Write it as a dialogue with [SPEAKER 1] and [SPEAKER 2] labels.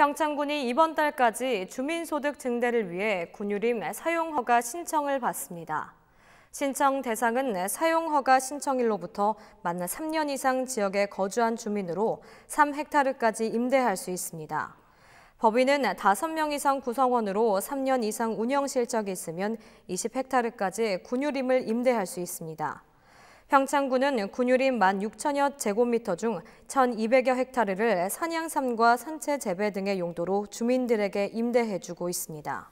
[SPEAKER 1] 평창군이 이번 달까지 주민소득 증대를 위해 군유림 사용허가 신청을 받습니다. 신청 대상은 사용허가 신청일로부터 만 3년 이상 지역에 거주한 주민으로 3헥타르까지 임대할 수 있습니다. 법인은 5명 이상 구성원으로 3년 이상 운영 실적이 있으면 20헥타르까지 군유림을 임대할 수 있습니다. 평창군은 군율인 1만 6천여 제곱미터 중 1,200여 헥타르를 산양삼과 산채 재배 등의 용도로 주민들에게 임대해주고 있습니다.